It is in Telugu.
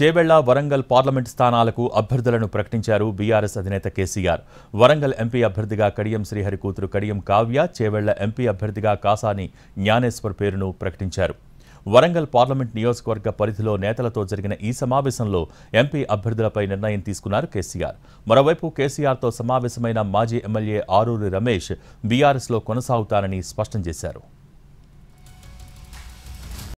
చేవెళ్ల వరంగల్ పార్లమెంట్ స్థానాలకు అభ్యర్థులను ప్రకటించారు బీఆర్ఎస్ అధినేత కేసీఆర్ వరంగల్ ఎంపీ అభ్యర్థిగా కడియం శ్రీహరి కూతురు కడియం కావ్య చేవెళ్ల ఎంపీ అభ్యర్థిగా కాసాని జ్ఞానేశ్వర్ పేరును ప్రకటించారు వరంగల్ పార్లమెంట్ నియోజకవర్గ పరిధిలో నేతలతో జరిగిన ఈ సమావేశంలో ఎంపీ అభ్యర్థులపై నిర్ణయం తీసుకున్నారు కేసీఆర్ మరోవైపు కేసీఆర్తో సమావేశమైన మాజీ ఎమ్మెల్యే ఆరూరి రమేష్ బీఆర్ఎస్లో కొనసాగుతారని స్పష్టం చేశారు